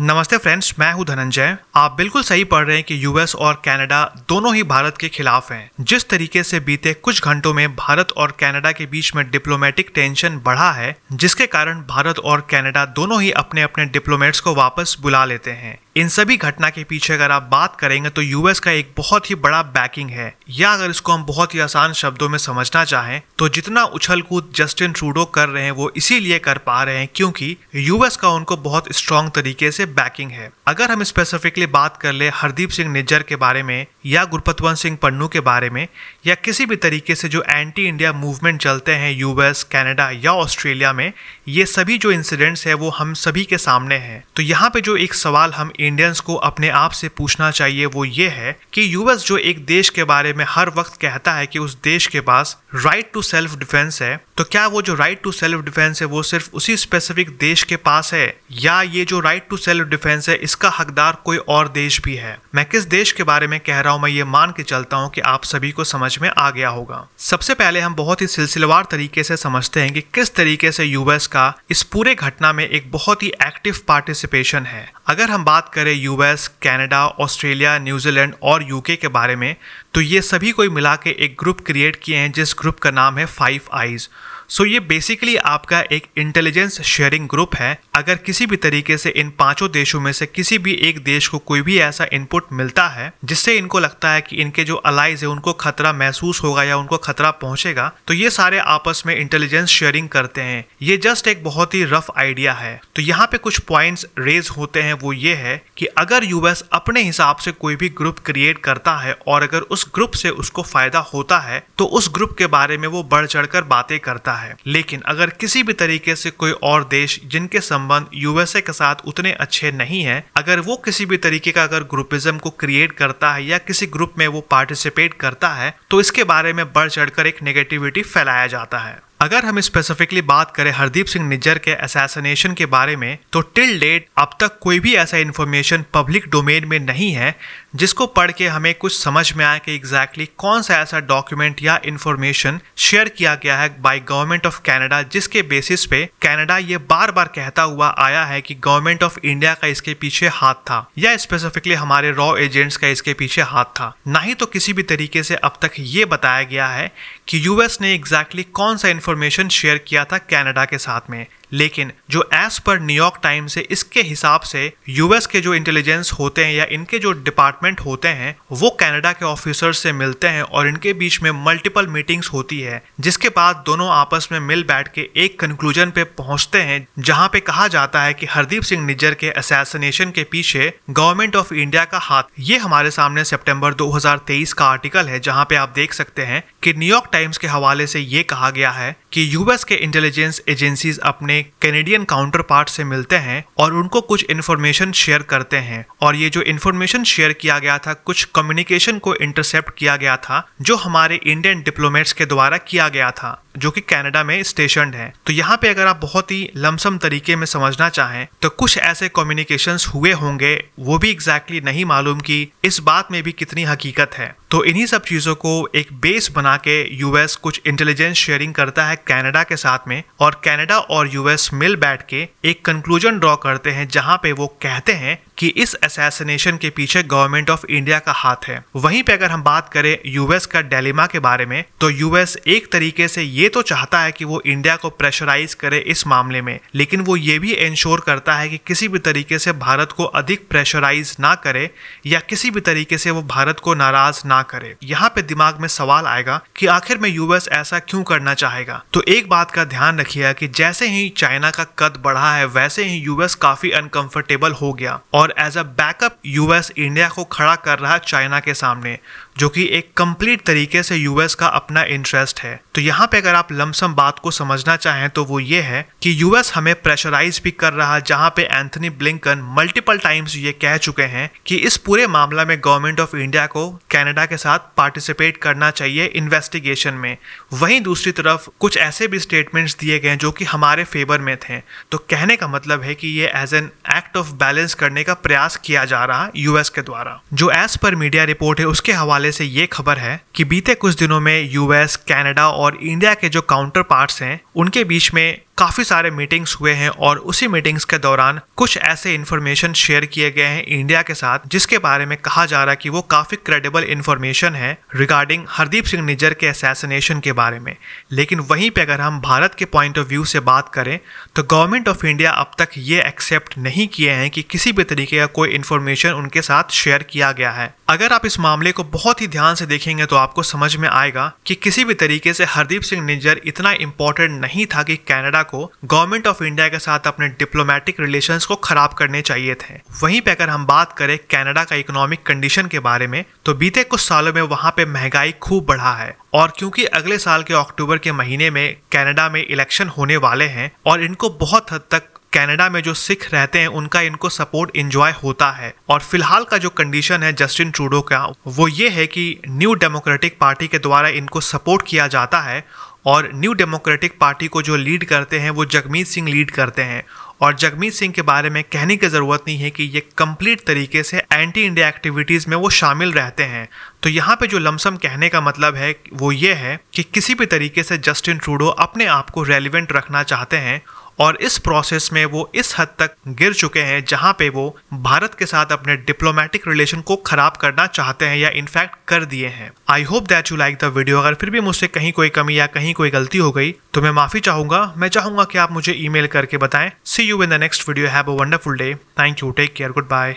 नमस्ते फ्रेंड्स मैं हूं धनंजय आप बिल्कुल सही पढ़ रहे हैं कि यूएस और कनाडा दोनों ही भारत के खिलाफ हैं जिस तरीके से बीते कुछ घंटों में भारत और कनाडा के बीच में डिप्लोमेटिक टेंशन बढ़ा है जिसके कारण भारत और कनाडा दोनों ही अपने अपने डिप्लोमेट्स को वापस बुला लेते हैं इन सभी घटना के पीछे अगर आप बात करेंगे तो यूएस का एक बहुत ही बड़ा बैकिंग है या अगर इसको हम बहुत ही आसान शब्दों में समझना चाहें तो जितना उछल कूद जस्टिन ट्रूडो कर रहे हैं वो इसीलिए कर पा रहे हैं क्योंकि यूएस का उनको बहुत स्ट्रॉन्ग तरीके से बैकिंग है अगर हम स्पेसिफिकली बात कर ले हरदीप सिंह निज्जर के बारे में या गुरपतवंत सिंह पन्नू के बारे में या किसी भी तरीके से जो एंटी इंडिया मूवमेंट चलते हैं यूएस कैनेडा या ऑस्ट्रेलिया में ये सभी जो इंसिडेंट्स है वो हम सभी के सामने हैं तो यहाँ पे जो एक सवाल हम इंडियंस को अपने आप से पूछना चाहिए वो ये है कि यूएस जो एक देश के बारे में हर वक्त कहता है कि उस देश के पास राइट टू सेल्फ डिफेंस है तो क्या वो जो राइट टू सेल्फ डिफेंस है वो सिर्फ उसी स्पेसिफिक देश के पास है या ये जो राइट टू सेल्फ डिफेंस है इसका हकदार कोई और देश भी है मैं किस देश के बारे में कह रहा हूँ मैं ये मान के चलता हूँ कि आप सभी को समझ में आ गया होगा सबसे पहले हम बहुत ही सिलसिलेवार तरीके से समझते हैं कि किस तरीके से यूएस का इस पूरे घटना में एक बहुत ही एक्टिव पार्टिसिपेशन है अगर हम बात करें यूएस कैनेडा ऑस्ट्रेलिया न्यूजीलैंड और यूके के बारे में तो ये सभी कोई मिला के एक ग्रुप क्रिएट किए हैं जिस ग्रुप का नाम है फाइव आईज़ सो so, ये बेसिकली आपका एक इंटेलिजेंस शेयरिंग ग्रुप है अगर किसी भी तरीके से इन पांचों देशों में से किसी भी एक देश को कोई भी ऐसा इनपुट मिलता है जिससे इनको लगता है कि इनके जो अलाइज है उनको खतरा महसूस होगा या उनको खतरा पहुंचेगा तो ये सारे आपस में इंटेलिजेंस शेयरिंग करते हैं ये जस्ट एक बहुत ही रफ आइडिया है तो यहाँ पे कुछ पॉइंट रेज होते हैं वो ये है कि अगर यूएस अपने हिसाब से कोई भी ग्रुप क्रिएट करता है और अगर उस ग्रुप से उसको फायदा होता है तो उस ग्रुप के बारे में वो बढ़ चढ़ बातें करता है है लेकिन अगर किसी भी तरीके से कोई और देश जिनके संबंध यूएसए के साथ उतने अच्छे नहीं है अगर वो किसी भी तरीके का अगर ग्रुपिज्म को क्रिएट करता है या किसी ग्रुप में वो पार्टिसिपेट करता है तो इसके बारे में बढ़ चढ़कर एक नेगेटिविटी फैलाया जाता है अगर हम स्पेसिफिकली बात करें हरदीप सिंह निज्जर के असैसिनेशन के बारे में तो टिल डेट अब तक कोई भी ऐसा इन्फॉर्मेशन पब्लिक डोमेन में नहीं है जिसको पढ़ के हमें कुछ समझ में आए कि एग्जैक्टली exactly कौन सा ऐसा डॉक्यूमेंट या इन्फॉर्मेशन शेयर किया गया है बाय गवर्नमेंट ऑफ कनाडा जिसके बेसिस पे कनाडा ये बार बार कहता हुआ आया है कि गवर्नमेंट ऑफ इंडिया का इसके पीछे हाथ था या स्पेसिफिकली हमारे रॉ एजेंट्स का इसके पीछे हाथ था ना ही तो किसी भी तरीके से अब तक ये बताया गया है कि यूएस ने एग्जैक्टली exactly कौन सा इन्फॉर्मेशन शेयर किया था कैनेडा के साथ में लेकिन जो एज पर न्यूयॉर्क टाइम्स है इसके हिसाब से यूएस के जो इंटेलिजेंस होते हैं या इनके जो डिपार्टमेंट होते हैं वो कनाडा के ऑफिसर से मिलते हैं और इनके बीच में मल्टीपल मीटिंग्स होती है जिसके बाद दोनों आपस में मिल बैठ के एक कंक्लूजन पे पहुंचते हैं जहां पे कहा जाता है कि हरदीप सिंह निज्जर के असैसिनेशन के पीछे गवर्नमेंट ऑफ इंडिया का हाथ ये हमारे सामने सेप्टेम्बर दो का आर्टिकल है जहाँ पे आप देख सकते हैं कि न्यूयॉर्क टाइम्स के हवाले से ये कहा गया है कि यूएस के इंटेलिजेंस एजेंसीज अपने कैनेडियन काउंटर पार्ट से मिलते हैं और उनको कुछ इन्फॉर्मेशन शेयर करते हैं और ये जो इन्फॉर्मेशन शेयर किया गया था कुछ कम्युनिकेशन को इंटरसेप्ट किया गया था जो हमारे इंडियन डिप्लोमेट्स के द्वारा किया गया था जो कि कनाडा में स्टेशन है तो यहाँ पे अगर आप बहुत ही लमसम तरीके में समझना चाहें तो कुछ ऐसे कम्युनिकेशन हुए होंगे वो भी एग्जैक्टली exactly नहीं मालूम कि इस बात में भी कितनी हकीकत है तो इन्हीं सब चीज़ों को एक बेस बना के यूएस कुछ इंटेलिजेंस शेयरिंग करता है कनाडा के साथ में और कनाडा और यूएस मिल बैठ के एक कंक्लूजन ड्रॉ करते हैं जहां पे वो कहते हैं कि इस असैसिनेशन के पीछे गवर्नमेंट ऑफ इंडिया का हाथ है वहीं पे अगर हम बात करें यूएस का डेलिमा के बारे में तो यूएस एक तरीके से ये तो चाहता है कि वो इंडिया को प्रेशराइज करे इस मामले में लेकिन वो ये भी इंश्योर करता है कि किसी भी तरीके से भारत को अधिक प्रेशराइज ना करे या किसी भी तरीके से वो भारत को नाराज ना करे यहाँ पे दिमाग में सवाल आएगा कि आखिर में यूएस ऐसा क्यों करना चाहेगा तो एक बात का ध्यान रखिएगा कि जैसे ही चाइना का कद बढ़ा है वैसे ही यूएस काफी अनकंफर्टेबल हो गया और और as a backup US India को खड़ा कर रहा है चाइना के सामने जो कि एक कंप्लीट तरीके से यूएस का अपना इंटरेस्ट है तो यहाँ पे अगर आप लमसम बात को समझना चाहें तो वो ये है कि यूएस हमें प्रेशराइज भी कर रहा जहाँ पे एंथनी ब्लिंकन मल्टीपल टाइम्स ये कह चुके हैं कि इस पूरे मामला में गवर्नमेंट ऑफ इंडिया को कैनेडा के साथ पार्टिसिपेट करना चाहिए इन्वेस्टिगेशन में वहीं दूसरी तरफ कुछ ऐसे भी स्टेटमेंट्स दिए गए जो कि हमारे फेवर में थे तो कहने का मतलब है कि ये as an act of balance करने का प्रयास किया जा रहा यूएस के द्वारा जो एज पर मीडिया रिपोर्ट है उसके हवाले हवाले से ये खबर है कि बीते कुछ दिनों में यूएस कनाडा और इंडिया के जो काउंटर पार्ट्स हैं उनके बीच में काफ़ी सारे मीटिंग्स हुए हैं और उसी मीटिंग्स के दौरान कुछ ऐसे इन्फॉर्मेशन शेयर किए गए हैं इंडिया के साथ जिसके बारे में कहा जा रहा है कि वो काफ़ी क्रेडिबल इन्फॉर्मेशन है रिगार्डिंग हरदीप सिंह निज्जर के असैसिनेशन के बारे में लेकिन वहीं पर अगर हम भारत के पॉइंट ऑफ व्यू से बात करें तो गवर्नमेंट ऑफ इंडिया अब तक ये एक्सेप्ट नहीं किए हैं कि किसी भी तरीके का कोई इन्फॉर्मेशन उनके साथ शेयर किया गया है अगर आप इस मामले को बहुत ही ध्यान से देखेंगे तो आपको समझ में आएगा कि किसी भी तरीके से हरदीप सिंह निज्जर इतना इम्पोर्टेंट नहीं था कि कैनेडा इंडिया को गवर्नमेंट ऑफ इंडिया के साथ अपने डिप्लोमेटिक रिलेशन को खराब करने चाहिए थे वहीं पे अगर हम बात करें कनाडा का इकोनॉमिक कंडीशन के बारे में तो बीते कुछ सालों में वहां पे महंगाई खूब बढ़ा है और क्योंकि अगले साल के अक्टूबर के महीने में कनाडा में इलेक्शन होने वाले हैं और इनको बहुत हद तक कनाडा में जो सिख रहते हैं उनका इनको सपोर्ट इंजॉय होता है और फिलहाल का जो कंडीशन है जस्टिन ट्रूडो का वो ये है कि न्यू डेमोक्रेटिक पार्टी के द्वारा इनको सपोर्ट किया जाता है और न्यू डेमोक्रेटिक पार्टी को जो लीड करते हैं वो जगमीत सिंह लीड करते हैं और जगमीत सिंह के बारे में कहने की ज़रूरत नहीं है कि ये कंप्लीट तरीके से एंटी इंडिया एक्टिविटीज़ में वो शामिल रहते हैं तो यहाँ पे जो लमसम कहने का मतलब है वो ये है कि किसी भी तरीके से जस्टिन ट्रूडो अपने आप को रेलिवेंट रखना चाहते हैं और इस प्रोसेस में वो इस हद तक गिर चुके हैं जहां पे वो भारत के साथ अपने डिप्लोमेटिक रिलेशन को खराब करना चाहते हैं या इनफैक्ट कर दिए हैं I hope that you like the video अगर फिर भी मुझसे कहीं कोई कमी या कहीं कोई गलती हो गई तो मैं माफी चाहूंगा मैं चाहूंगा कि आप मुझे ईमेल करके बताएं see you in the next video have a wonderful day thank you take care good bye